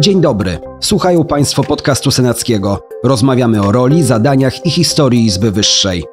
Dzień dobry. Słuchają Państwo podcastu senackiego. Rozmawiamy o roli, zadaniach i historii Izby Wyższej.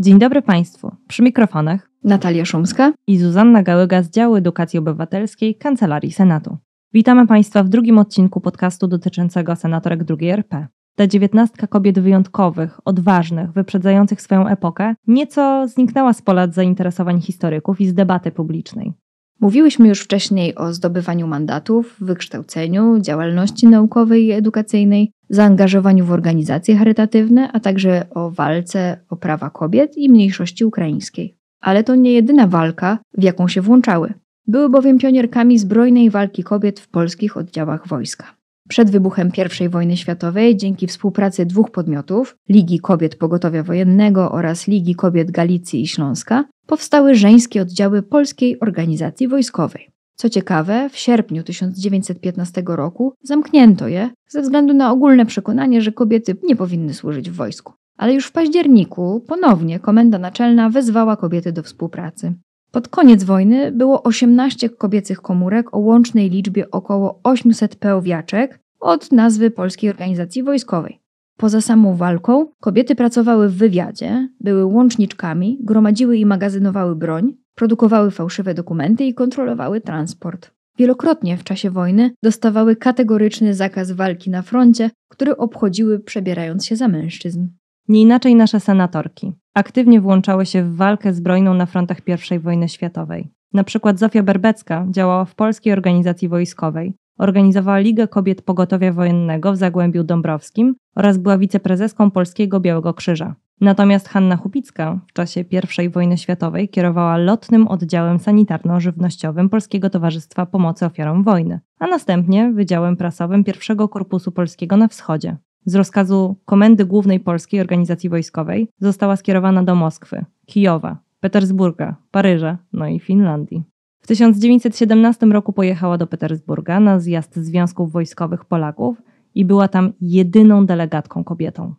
Dzień dobry Państwu. Przy mikrofonach Natalia Szumska i Zuzanna Gałyga z działu Edukacji Obywatelskiej Kancelarii Senatu. Witamy Państwa w drugim odcinku podcastu dotyczącego senatorek II RP. Ta dziewiętnastka kobiet wyjątkowych, odważnych, wyprzedzających swoją epokę, nieco zniknęła z pola zainteresowań historyków i z debaty publicznej. Mówiłyśmy już wcześniej o zdobywaniu mandatów, wykształceniu, działalności naukowej i edukacyjnej, zaangażowaniu w organizacje charytatywne, a także o walce o prawa kobiet i mniejszości ukraińskiej. Ale to nie jedyna walka, w jaką się włączały. Były bowiem pionierkami zbrojnej walki kobiet w polskich oddziałach wojska. Przed wybuchem I wojny światowej, dzięki współpracy dwóch podmiotów Ligi Kobiet Pogotowia Wojennego oraz Ligi Kobiet Galicji i Śląska, powstały żeńskie oddziały Polskiej Organizacji Wojskowej. Co ciekawe, w sierpniu 1915 roku zamknięto je ze względu na ogólne przekonanie, że kobiety nie powinny służyć w wojsku. Ale już w październiku ponownie komenda naczelna wezwała kobiety do współpracy. Pod koniec wojny było 18 kobiecych komórek o łącznej liczbie około 800 pełwiaczek od nazwy Polskiej Organizacji Wojskowej. Poza samą walką, kobiety pracowały w wywiadzie, były łączniczkami, gromadziły i magazynowały broń, produkowały fałszywe dokumenty i kontrolowały transport. Wielokrotnie w czasie wojny dostawały kategoryczny zakaz walki na froncie, który obchodziły przebierając się za mężczyzn. Nie inaczej nasze senatorki. Aktywnie włączały się w walkę zbrojną na frontach I wojny światowej. Na przykład Zofia Berbecka działała w Polskiej Organizacji Wojskowej, Organizowała Ligę Kobiet Pogotowia Wojennego w Zagłębiu Dąbrowskim oraz była wiceprezeską Polskiego Białego Krzyża. Natomiast Hanna Chupicka w czasie I wojny światowej kierowała lotnym oddziałem sanitarno-żywnościowym Polskiego Towarzystwa Pomocy Ofiarom Wojny, a następnie Wydziałem Prasowym I Korpusu Polskiego na Wschodzie. Z rozkazu Komendy Głównej Polskiej Organizacji Wojskowej została skierowana do Moskwy, Kijowa, Petersburga, Paryża, no i Finlandii. W 1917 roku pojechała do Petersburga na zjazd Związków Wojskowych Polaków i była tam jedyną delegatką kobietą.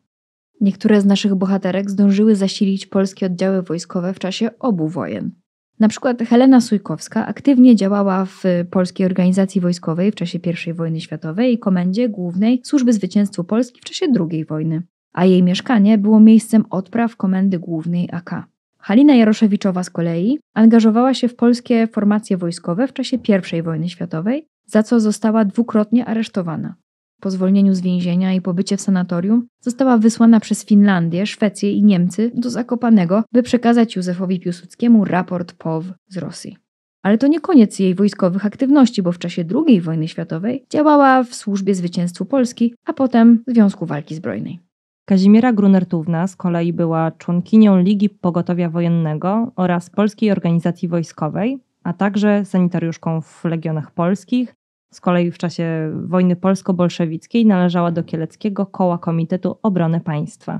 Niektóre z naszych bohaterek zdążyły zasilić polskie oddziały wojskowe w czasie obu wojen. Na przykład Helena Sujkowska aktywnie działała w Polskiej Organizacji Wojskowej w czasie I wojny światowej i Komendzie Głównej Służby Zwycięstwu Polski w czasie II wojny, a jej mieszkanie było miejscem odpraw Komendy Głównej AK. Halina Jaroszewiczowa z kolei angażowała się w polskie formacje wojskowe w czasie I wojny światowej, za co została dwukrotnie aresztowana. Po zwolnieniu z więzienia i pobycie w sanatorium została wysłana przez Finlandię, Szwecję i Niemcy do Zakopanego, by przekazać Józefowi Piłsudskiemu raport POW z Rosji. Ale to nie koniec jej wojskowych aktywności, bo w czasie II wojny światowej działała w służbie zwycięstwu Polski, a potem Związku Walki Zbrojnej. Kazimiera Grunertówna z kolei była członkinią Ligi Pogotowia Wojennego oraz Polskiej Organizacji Wojskowej, a także sanitariuszką w Legionach Polskich. Z kolei w czasie wojny polsko-bolszewickiej należała do Kieleckiego Koła Komitetu Obrony Państwa.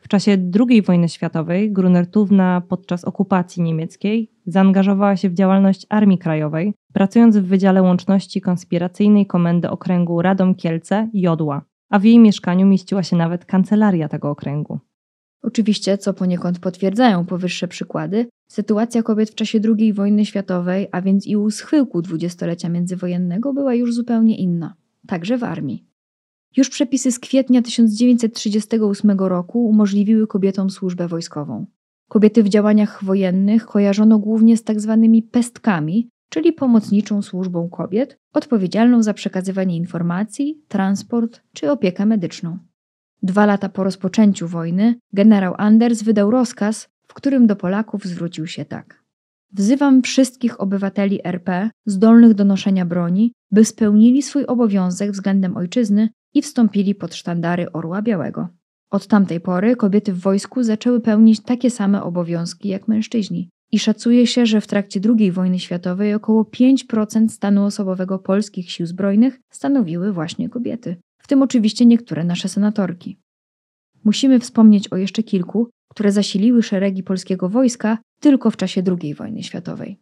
W czasie II wojny światowej Grunertówna podczas okupacji niemieckiej zaangażowała się w działalność Armii Krajowej, pracując w Wydziale Łączności Konspiracyjnej Komendy Okręgu Radom-Kielce Jodła, a w jej mieszkaniu mieściła się nawet kancelaria tego okręgu. Oczywiście, co poniekąd potwierdzają powyższe przykłady, sytuacja kobiet w czasie II wojny światowej, a więc i u schyłku dwudziestolecia międzywojennego była już zupełnie inna, także w armii. Już przepisy z kwietnia 1938 roku umożliwiły kobietom służbę wojskową. Kobiety w działaniach wojennych kojarzono głównie z tak zwanymi pestkami, czyli pomocniczą służbą kobiet, odpowiedzialną za przekazywanie informacji, transport czy opiekę medyczną. Dwa lata po rozpoczęciu wojny generał Anders wydał rozkaz, w którym do Polaków zwrócił się tak. Wzywam wszystkich obywateli RP zdolnych do noszenia broni, by spełnili swój obowiązek względem ojczyzny i wstąpili pod sztandary Orła Białego. Od tamtej pory kobiety w wojsku zaczęły pełnić takie same obowiązki jak mężczyźni i szacuje się, że w trakcie II wojny światowej około 5% stanu osobowego polskich sił zbrojnych stanowiły właśnie kobiety, w tym oczywiście niektóre nasze senatorki. Musimy wspomnieć o jeszcze kilku, które zasiliły szeregi polskiego wojska tylko w czasie II wojny światowej.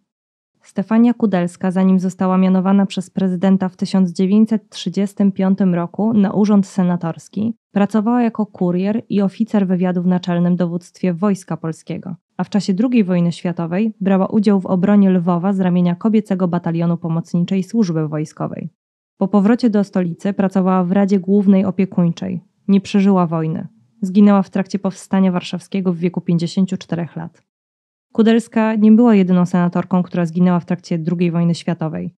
Stefania Kudelska, zanim została mianowana przez prezydenta w 1935 roku na urząd senatorski, pracowała jako kurier i oficer wywiadu w naczelnym dowództwie Wojska Polskiego a w czasie II wojny światowej brała udział w obronie Lwowa z ramienia Kobiecego Batalionu Pomocniczej Służby Wojskowej. Po powrocie do stolicy pracowała w Radzie Głównej Opiekuńczej. Nie przeżyła wojny. Zginęła w trakcie powstania warszawskiego w wieku 54 lat. Kudelska nie była jedyną senatorką, która zginęła w trakcie II wojny światowej.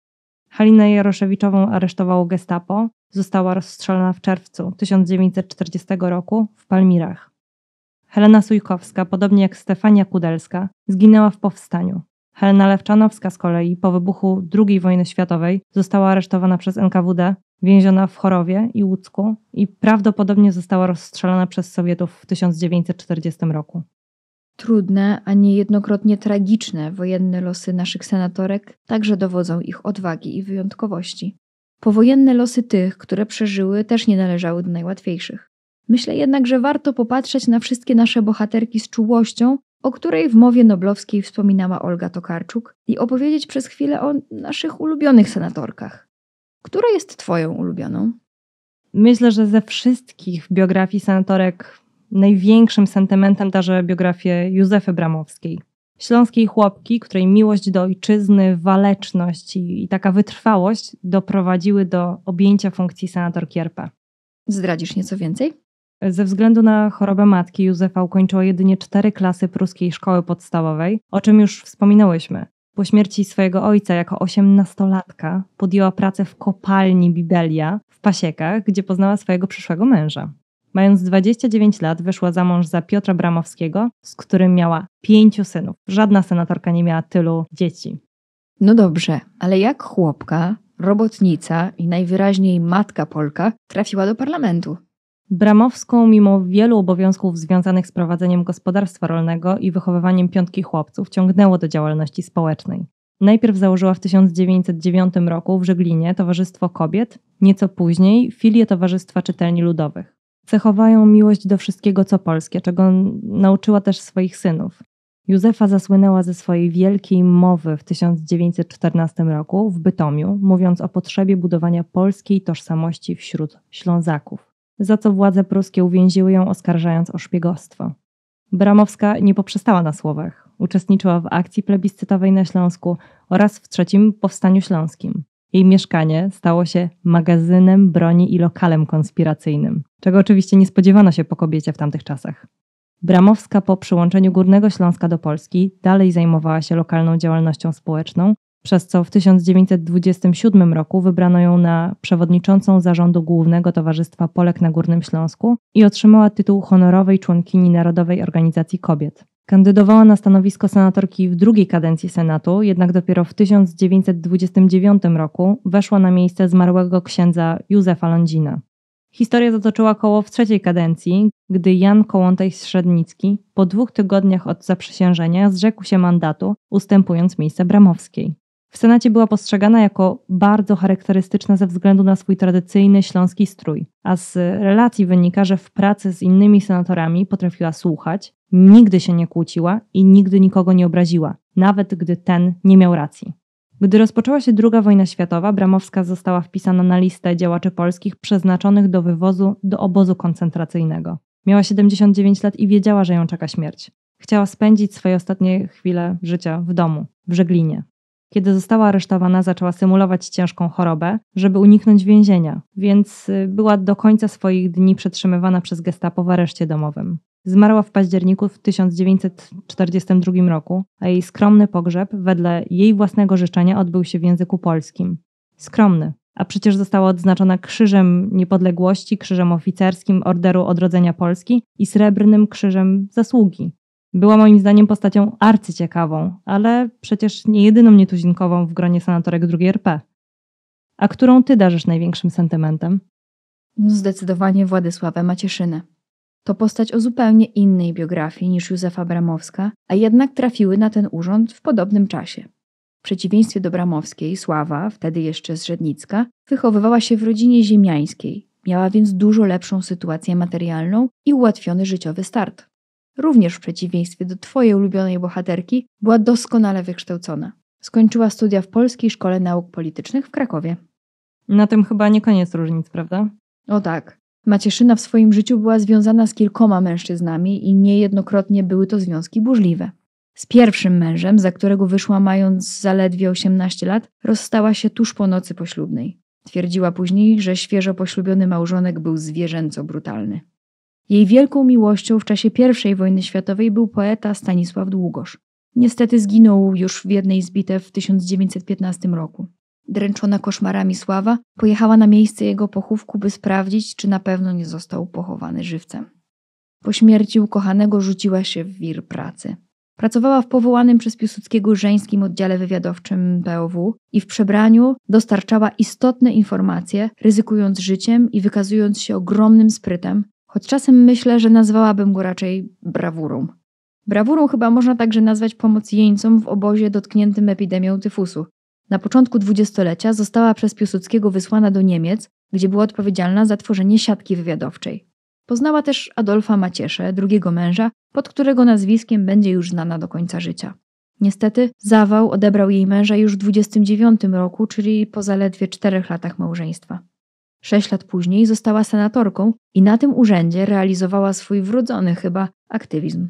Halinę Jaroszewiczową aresztowało gestapo, została rozstrzelona w czerwcu 1940 roku w Palmirach. Helena Sujkowska, podobnie jak Stefania Kudelska, zginęła w powstaniu. Helena Lewczanowska z kolei po wybuchu II wojny światowej została aresztowana przez NKWD, więziona w Chorowie i Łódzku i prawdopodobnie została rozstrzelana przez Sowietów w 1940 roku. Trudne, a niejednokrotnie tragiczne wojenne losy naszych senatorek także dowodzą ich odwagi i wyjątkowości. Powojenne losy tych, które przeżyły, też nie należały do najłatwiejszych. Myślę jednak, że warto popatrzeć na wszystkie nasze bohaterki z czułością, o której w mowie noblowskiej wspominała Olga Tokarczuk, i opowiedzieć przez chwilę o naszych ulubionych senatorkach. Która jest Twoją ulubioną? Myślę, że ze wszystkich biografii senatorek największym sentymentem darzę biografię Józefy Bramowskiej. Śląskiej chłopki, której miłość do ojczyzny, waleczność i, i taka wytrwałość doprowadziły do objęcia funkcji senatorki RP. Zdradzisz nieco więcej? Ze względu na chorobę matki Józefa ukończyła jedynie cztery klasy pruskiej szkoły podstawowej, o czym już wspominałyśmy. Po śmierci swojego ojca jako osiemnastolatka podjęła pracę w kopalni Bibelia w Pasiekach, gdzie poznała swojego przyszłego męża. Mając 29 lat, wyszła za mąż za Piotra Bramowskiego, z którym miała pięciu synów. Żadna senatorka nie miała tylu dzieci. No dobrze, ale jak chłopka, robotnica i najwyraźniej matka Polka trafiła do parlamentu? Bramowską, mimo wielu obowiązków związanych z prowadzeniem gospodarstwa rolnego i wychowywaniem piątki chłopców, ciągnęło do działalności społecznej. Najpierw założyła w 1909 roku w Żeglinie Towarzystwo Kobiet, nieco później filię Towarzystwa Czytelni Ludowych. Cechowają miłość do wszystkiego, co polskie, czego nauczyła też swoich synów. Józefa zasłynęła ze swojej wielkiej mowy w 1914 roku w Bytomiu, mówiąc o potrzebie budowania polskiej tożsamości wśród Ślązaków za co władze pruskie uwięziły ją oskarżając o szpiegostwo. Bramowska nie poprzestała na słowach. Uczestniczyła w akcji plebiscytowej na Śląsku oraz w trzecim powstaniu śląskim. Jej mieszkanie stało się magazynem broni i lokalem konspiracyjnym, czego oczywiście nie spodziewano się po kobiecie w tamtych czasach. Bramowska po przyłączeniu Górnego Śląska do Polski dalej zajmowała się lokalną działalnością społeczną przez co w 1927 roku wybrano ją na przewodniczącą zarządu Głównego Towarzystwa Polek na Górnym Śląsku i otrzymała tytuł honorowej członkini Narodowej Organizacji Kobiet. Kandydowała na stanowisko senatorki w drugiej kadencji Senatu, jednak dopiero w 1929 roku weszła na miejsce zmarłego księdza Józefa Lądzina. Historia zatoczyła koło w trzeciej kadencji, gdy Jan Kołątaj-Średnicki po dwóch tygodniach od zaprzysiężenia zrzekł się mandatu, ustępując miejsce Bramowskiej. W Senacie była postrzegana jako bardzo charakterystyczna ze względu na swój tradycyjny śląski strój, a z relacji wynika, że w pracy z innymi senatorami potrafiła słuchać, nigdy się nie kłóciła i nigdy nikogo nie obraziła, nawet gdy ten nie miał racji. Gdy rozpoczęła się II wojna światowa, Bramowska została wpisana na listę działaczy polskich przeznaczonych do wywozu do obozu koncentracyjnego. Miała 79 lat i wiedziała, że ją czeka śmierć. Chciała spędzić swoje ostatnie chwile życia w domu, w Żeglinie. Kiedy została aresztowana, zaczęła symulować ciężką chorobę, żeby uniknąć więzienia, więc y, była do końca swoich dni przetrzymywana przez gestapo w areszcie domowym. Zmarła w październiku w 1942 roku, a jej skromny pogrzeb, wedle jej własnego życzenia, odbył się w języku polskim. Skromny, a przecież została odznaczona Krzyżem Niepodległości, Krzyżem Oficerskim Orderu Odrodzenia Polski i Srebrnym Krzyżem Zasługi. Była moim zdaniem postacią arcyciekawą, ale przecież nie jedyną nietuzinkową w gronie senatorek II RP. A którą ty darzysz największym sentymentem? No zdecydowanie Władysławę Macieszynę. To postać o zupełnie innej biografii niż Józefa Bramowska, a jednak trafiły na ten urząd w podobnym czasie. W przeciwieństwie do Bramowskiej, Sława, wtedy jeszcze z Rzednicka, wychowywała się w rodzinie ziemiańskiej, miała więc dużo lepszą sytuację materialną i ułatwiony życiowy start również w przeciwieństwie do Twojej ulubionej bohaterki, była doskonale wykształcona. Skończyła studia w Polskiej Szkole Nauk Politycznych w Krakowie. Na tym chyba nie koniec różnic, prawda? O tak. Macieszyna w swoim życiu była związana z kilkoma mężczyznami i niejednokrotnie były to związki burzliwe. Z pierwszym mężem, za którego wyszła mając zaledwie 18 lat, rozstała się tuż po nocy poślubnej. Twierdziła później, że świeżo poślubiony małżonek był zwierzęco brutalny. Jej wielką miłością w czasie I wojny światowej był poeta Stanisław Długosz. Niestety zginął już w jednej z bitew w 1915 roku. Dręczona koszmarami Sława pojechała na miejsce jego pochówku, by sprawdzić, czy na pewno nie został pochowany żywcem. Po śmierci ukochanego rzuciła się w wir pracy. Pracowała w powołanym przez Piłsudskiego żeńskim oddziale wywiadowczym POW i w przebraniu dostarczała istotne informacje, ryzykując życiem i wykazując się ogromnym sprytem, choć czasem myślę, że nazwałabym go raczej brawurą. Brawurą chyba można także nazwać pomoc jeńcom w obozie dotkniętym epidemią tyfusu. Na początku dwudziestolecia została przez Piłsudskiego wysłana do Niemiec, gdzie była odpowiedzialna za tworzenie siatki wywiadowczej. Poznała też Adolfa Maciesze, drugiego męża, pod którego nazwiskiem będzie już znana do końca życia. Niestety zawał odebrał jej męża już w 29 roku, czyli po zaledwie czterech latach małżeństwa. Sześć lat później została senatorką i na tym urzędzie realizowała swój wrodzony chyba aktywizm.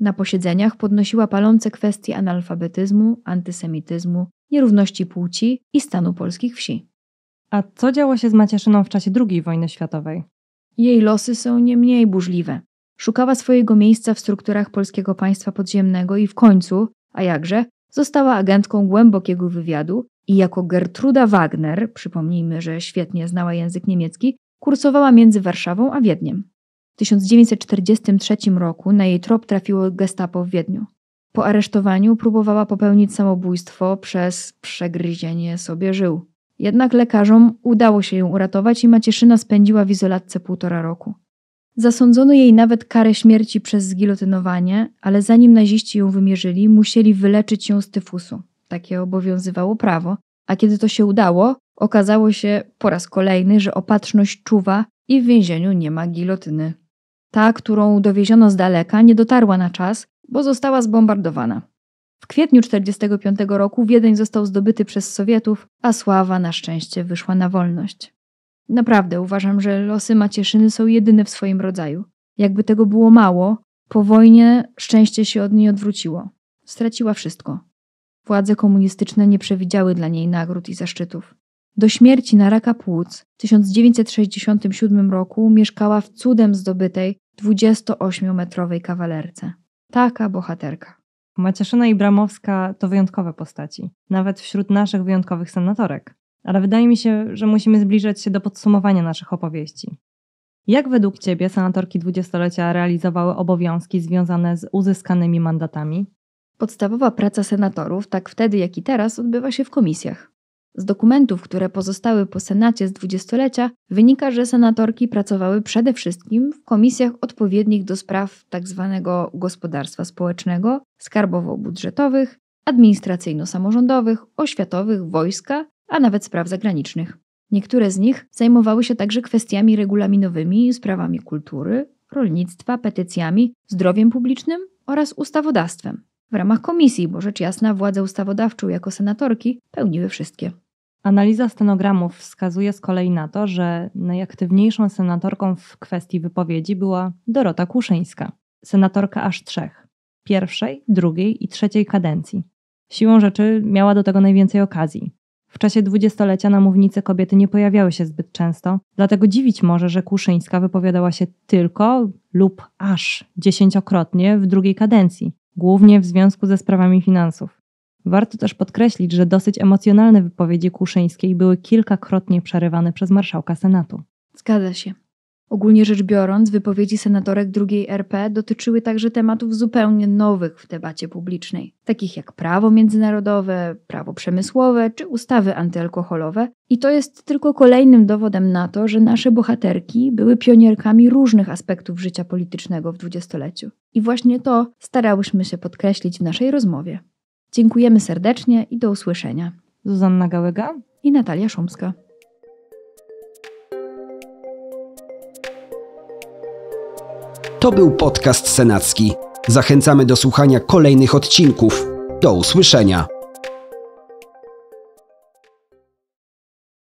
Na posiedzeniach podnosiła palące kwestie analfabetyzmu, antysemityzmu, nierówności płci i stanu polskich wsi. A co działo się z Macieszyną w czasie II wojny światowej? Jej losy są nie mniej burzliwe. Szukała swojego miejsca w strukturach polskiego państwa podziemnego i w końcu, a jakże, została agentką głębokiego wywiadu i jako Gertruda Wagner, przypomnijmy, że świetnie znała język niemiecki, kursowała między Warszawą a Wiedniem. W 1943 roku na jej trop trafiło gestapo w Wiedniu. Po aresztowaniu próbowała popełnić samobójstwo przez przegryzienie sobie żył. Jednak lekarzom udało się ją uratować i Macieszyna spędziła w izolatce półtora roku. Zasądzono jej nawet karę śmierci przez zgilotynowanie, ale zanim naziści ją wymierzyli, musieli wyleczyć ją z tyfusu. Takie obowiązywało prawo. A kiedy to się udało, okazało się po raz kolejny, że opatrzność czuwa i w więzieniu nie ma gilotyny. Ta, którą dowieziono z daleka, nie dotarła na czas, bo została zbombardowana. W kwietniu 1945 roku Wiedeń został zdobyty przez Sowietów, a sława na szczęście wyszła na wolność. Naprawdę uważam, że losy Macieszyny są jedyne w swoim rodzaju. Jakby tego było mało, po wojnie szczęście się od niej odwróciło. Straciła wszystko. Władze komunistyczne nie przewidziały dla niej nagród i zaszczytów. Do śmierci na raka płuc w 1967 roku mieszkała w cudem zdobytej 28-metrowej kawalerce. Taka bohaterka. Maciaszyna i Bramowska to wyjątkowe postaci, nawet wśród naszych wyjątkowych senatorek. Ale wydaje mi się, że musimy zbliżać się do podsumowania naszych opowieści. Jak według Ciebie senatorki dwudziestolecia realizowały obowiązki związane z uzyskanymi mandatami? Podstawowa praca senatorów, tak wtedy jak i teraz, odbywa się w komisjach. Z dokumentów, które pozostały po Senacie z dwudziestolecia, wynika, że senatorki pracowały przede wszystkim w komisjach odpowiednich do spraw tzw. Tak gospodarstwa społecznego, skarbowo-budżetowych, administracyjno-samorządowych, oświatowych, wojska, a nawet spraw zagranicznych. Niektóre z nich zajmowały się także kwestiami regulaminowymi, sprawami kultury, rolnictwa, petycjami, zdrowiem publicznym oraz ustawodawstwem w ramach komisji, bo rzecz jasna władzę ustawodawczą jako senatorki pełniły wszystkie. Analiza stenogramów wskazuje z kolei na to, że najaktywniejszą senatorką w kwestii wypowiedzi była Dorota Kuszyńska, senatorka aż trzech pierwszej, drugiej i trzeciej kadencji. Siłą rzeczy miała do tego najwięcej okazji. W czasie dwudziestolecia na mównicy kobiety nie pojawiały się zbyt często, dlatego dziwić może, że Kuszyńska wypowiadała się tylko lub aż dziesięciokrotnie w drugiej kadencji, głównie w związku ze sprawami finansów. Warto też podkreślić, że dosyć emocjonalne wypowiedzi Kuszyńskiej były kilkakrotnie przerywane przez marszałka Senatu. Zgadza się. Ogólnie rzecz biorąc, wypowiedzi senatorek II RP dotyczyły także tematów zupełnie nowych w debacie publicznej, takich jak prawo międzynarodowe, prawo przemysłowe czy ustawy antyalkoholowe, i to jest tylko kolejnym dowodem na to, że nasze bohaterki były pionierkami różnych aspektów życia politycznego w dwudziestoleciu. I właśnie to starałyśmy się podkreślić w naszej rozmowie. Dziękujemy serdecznie i do usłyszenia. Zuzanna Gałega i Natalia Szumska. To był podcast senacki. Zachęcamy do słuchania kolejnych odcinków. Do usłyszenia.